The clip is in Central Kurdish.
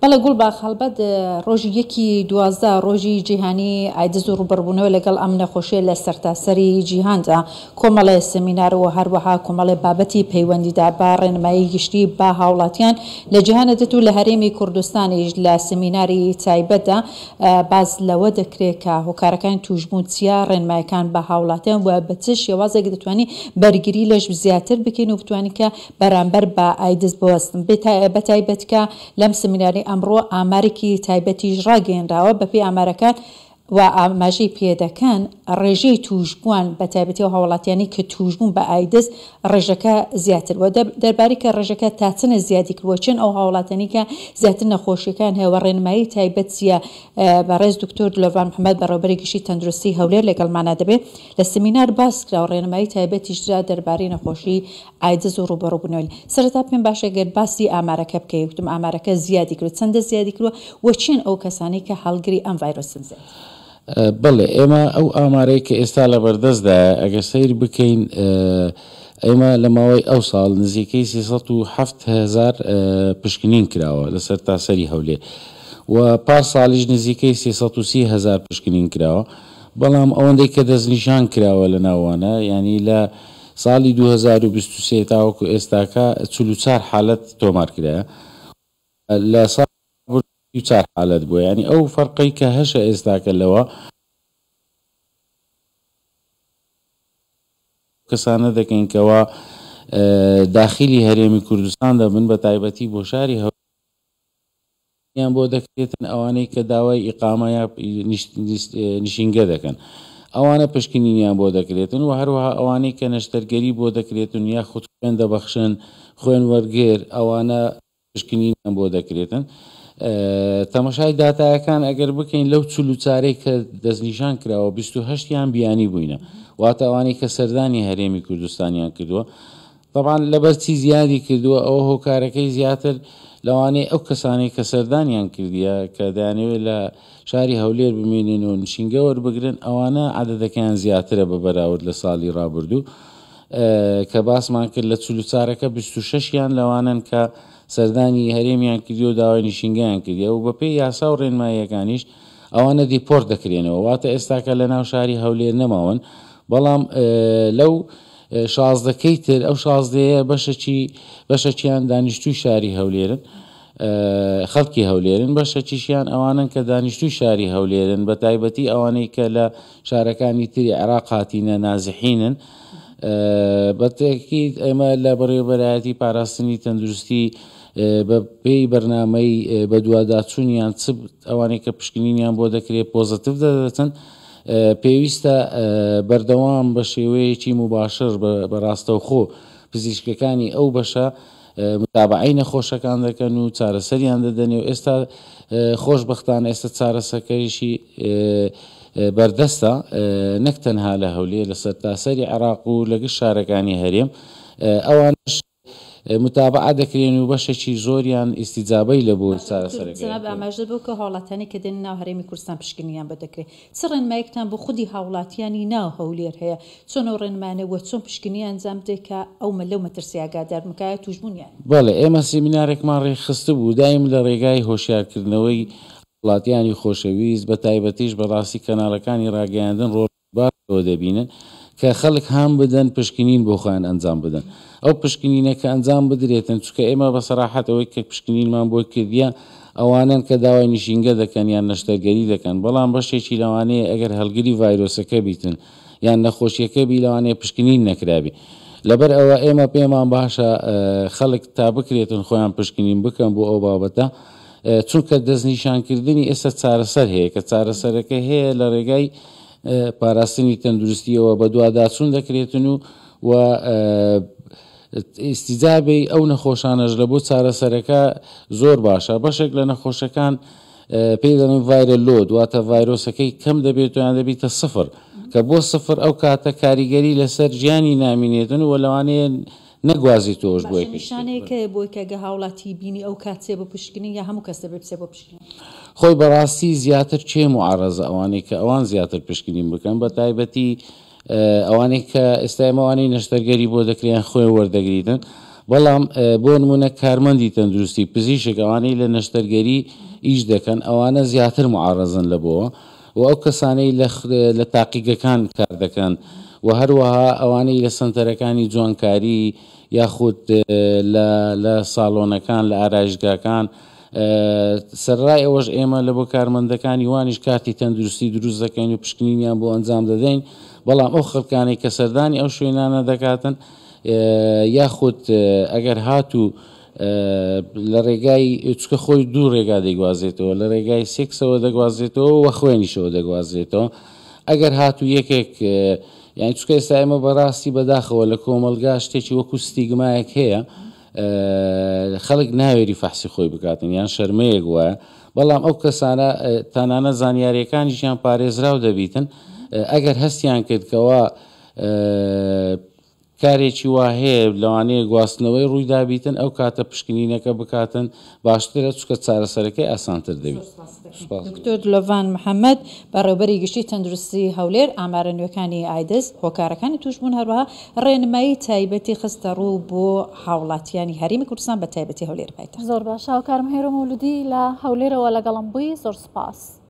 بەڵە گوڵ با خەڵبەت ڕۆژی یەکی دوازدە ڕۆژی جیهانی ئایدز و ڕوبڕبوونەوە لەگەڵ ئەم نەخۆشیە لە سەرتاسەری جیهاندا کۆمەڵێ سەمینارەوە هەروەها کۆمەڵێ بابەتی پەیوەندیدا با ڕێنمایی گشتی با هاوڵاتیان لە جیهانە دەت و لە هەرێمی کوردستانیش لە سەمیناری تایبەتدا باز لەوە دەکرێت کە هۆکارەکان توژبوون چیا ڕێنمایەکان بە هاوڵاتیان وە بە چ شێوازێک دەتوانانی بەرگری لەش زیاتر بکەین و بتوانین کە بەرامبەر بە ئایدز بوەستن بێت بەتایبەتکە لەم سەمیناری ئەمڕۆ ئامارێکی تایبەتیش ڕاگەێنراوە بەپی ئامارەکان و ئاماژەی پێدەکەن ڕێژەی توژبووان بە تایبەتی و هاوڵاتیانی کە توژبوون بە ئایدس ڕێژەکە زیاتر و دەرباری کە ڕێژەکە تاچنە زیادی کردوە چن ئەو هاوڵاتانی کە زیاتر نەخۆشیەکان هێوە ڕێنمایی تایبەتە بە ڕێز دکتۆر لۆڤان محمد بەڕێبەری گشتی تەندروستی هەولێر لەگەڵمانە دەبێت لە سمینار باس کرا و ڕێنمایی تایبەتیشرا دەرباری نەخۆشی ئایدز و ڕوبەڕووبنەوەی سەرتا پێم باشەگەر باسی ئامارەکە بکەی وتم ئامارەکە زیادی کرد چەندە زیادی کردوە وە چین ئەو کەسانی کە هەڵگری ئەم ڤایرۆسن زێت. بڵێ ئێمە ئەو ئامارەی کە ئێستا لە بەردەستدا ئەگە سیر بکەین ئێمە لە ماوەی ئەو ساڵ نزیکەی 1970هزار پشکنین کراوە لەسەر تاسەری هەولێ و پار ساڵیش نزیکەی 330هزار پشکنین کراوە بەڵام ئەوەندەی کە دەستنیشان کراوە لە ناوانە ینی لە ساڵی 2023 تاوەکو ئێستاکە 44 حالت تۆمارکرایە لە ساڵ دو چار حالت بووە ینی ئەو فەرقی کە هەشە ئێستاکە لەوە کەسانە دەکەین کەەوە داخلی هەرێمی کوردستان دەبن بە تایبەتی بۆ شاری هەو یان بۆ دەکرێتن ئەوانەی کە داوای ئیقامە یا نشینگە دەکەن ئەوانە پشکنینیان بۆ دەکرێتن و هەروەها ئەوانەی کە نەشتەرگەری بۆ دەکرێتن یا خودێن دەبەخشن خوێن وەرگێر ئەوانە پشکنینیان بۆ دەکرێتن. تەمەشای دااتایەکان ئەگەر بکەین لەو چلوچارەی کە دەستنیشان کراوە 28 یان بیانی بووینە واتەوانی کە سەردانی هەرێمی کوردستانیان کردووە طبعاان لەبەرچی زیادی کردووە ئەوە هۆکارەکەی زیاتر لەوانەیە ئەو کەسانی کە سەردانیان کردیە کە دەیانەوێت لە شاری هەولێر بمێنین و نشینگە وەربگرن ئەوانە عادەتەکەیان زیاترە بە بەراورد لە ساڵی ڕابردوو کە باسمان کرد لە چلوچارەکە 26 یان لەوانن کە سەردانی هەرێمیان کردی و داوای نیشنگیان کردی و بەپی یاسا و ڕێنماییەکانیش ئەوانە دیپۆرت دەکرێنەوە واتە ئێستاکە لە ناو شاری هەولێر نەماون بەڵام لەو شازدەکەی تر ئەو شازدەیە بەشەچیان دانیشتوی شاری هەولێرن. خەڵکی هەولێرن بەشە چیشیان ئەوانن کە دانیشتوی شاری هەولێرن بە تایبەتی ئەوانەی کە لە شارەکانی تری عراق هاتیینە نازحینن بە تێکیت ئێمە لە بەڕێوەبەرایەتی پاراستنی تەندروستی بە پێی بەرنمەی بە دوواداچوونیان چ ئەوانەیە کە پشکنینیان بۆ دەکرێت پۆزتیو دەدەچن پێویستە بەردەوام بە شێوەیەکی مباشر بەڕاستەوخۆ پزیشکەکانی ئەو بەشە متابعی نەخۆشەکان دەکەن و چارەسەریان دەدەنێ و ئێستا خۆش بەختان ئێستا چارەسەکەریشی بەردەستە نەک تەنها لە هەولێ لەسەر تاسەری عراق و لەگە شارەکانی هەرێم ئەوانش متابع دەکرێن و بەشێکی زۆریان ئیسیجابەی لە بۆ ئاماژدە بۆ کە هاوڵاتانی کە دێن ناو هەرێمی کوردستان پشکنیان بەدەکرێت چ ڕێنمایەکتان بۆ خودی هاوڵاتیانی ناو هەولێر هەیە چۆن و ڕێنمانەوە چۆن پشکنی ئەنجام بدێکە ئەو مەلەو مەترسیاگادار مکایە توشبوونیان بەڵێ ئێمە سیمینارێکمان ڕێخستە بوو دایم لە ڕێگای هۆشیارکردنەوەی وڵاتیانی خۆشەویست بە تایبەتیش بەڕاستی کەناڵەکانی ڕاگەاندن ڕۆژبارەوە دەبینن کە خەڵک هەم بدەن پشکنین بۆ خۆیان ئەنجام بدەن ئەو پشکنینەکە ئەنجام بدرێتن چکە ئێمە بە سەراحەت ئەوەی کە پشکنینمان بۆ کردیە ئەوانن کە داوای نشینگە دەکەن یان نەشتەگەری دەکەن بەڵام بەشێکی لەوانەیە ئەگەر هەلگری ڤایرۆسەکە بیتن یان نەخۆشیەکە بی لەوانەیە پشکنین نەکرابی. لەبەر ئەوە ئێمە پێمان باشە خەڵک تا بکرێتن خۆیان پشکنین بکەن بۆ ئەو بابەتە چونکە دەستنیشانکردنی ئێستا چارەسەر هەیە کە چارەسەرەکە هەیە لە ڕێگای پاراستنی تەندروستیەوە بە دوواداچون دەکرێتن و و ئیسیجابی ئەو نەخۆشانەش لە بۆ چارەسەرەکە زۆر باشە بەشێک لە نەخۆشەکان پێی دەڵێن ڤایرە لۆ دواتە ڤایرۆسەکەی کەم دەبێت ویان دەبیتە سفر کە بۆ سفر ئەو کاتە کاریگەری لەسەر ژیانی نامینێتن و لەوانەیە نەگوازی تۆش بۆی پیشانەیەکە بۆی کەگە هاوڵاتی بینی ئەو کاتێ بە پشکنی یا هەموو کەسە بێ بسێ بۆ پشکنی خۆی بەڕاستی زیاتر چێ و عرەز ئەوانەی کە ئەوان زیاتر پشکنی بکەن بە تایبەتی ئەوانەی کە ئێستامەوانی نەشتەرگەری بۆ دەکریان خۆی وەردەگریتن بەڵام بۆ نمونە کارمەندی تەندروستی پزیشک ئەوانەی لە نەشتەرگەری ئیش دەکەن ئەوانە زیاتر معارەزن لەبەوە و ئەو کەسانەی لە تاقیگەکان کار دەکەن. و هەروەها ئەوانەی لە سنتەرەکانی جوانکاری یاخود لە ساڵۆنەکان لە ئاراژگاکان سەرڕای ئەوەش ئێمە لە بۆ کارمەندەکانی وانیش کارتی تەندروستی دروست دەکەین و پشکنینیان بۆ ئەنجام دەدەین بەڵام ئەو خەکانەی کە سەردانی ئەو شوێنانە دەکاتن یاخود ئەگەر هاتوو لە ڕێگای چکە خۆی دوو ڕێگا دەگوازێتەوە لە ڕێگای سێکسەوە دەگوازێتەوە وە خوێنیشەوە دەگوازێتەوە ئەگەر هاتوو یەکێک یان چکە ئێستا ئێمە بەڕاستی بەداخەوە لە کۆمەلگا شتێکی وەکو ستیگمایەک هەیە خەڵک ناوێری فحسی خۆی بکاتن یان شەرمەیەک وایە بەڵام ئەو کەسانە تانانە زانیاریەکانیشیان پارێزراو دەبیتن ئەگەر هەستیان کردکەوە کارێکی وا هەیە لەوانەیە گواستنەوەی ڕوویدابیتن ئەو کاتە پشکنینەکە بکاتن باشترە چکە چارەسەرەکەی ئاسانتر دەوێت دکتۆر لەڤان محەممەد بەڕێوبەری گشتی تەندروستی هەولێر ئامارە نوێەکانی ئایدز هۆکارەکانی توشبوون هەروە ڕێنمایی تایبەتی خستە ڕوو بۆ هاوڵاتیانی هەریمی کوردستان بە تایبەتی هەولێر پایتە زۆر باشە هاوکارم هێرم مولودی لە هەولێرەوە لەگەڵم بووی زۆر سپاس.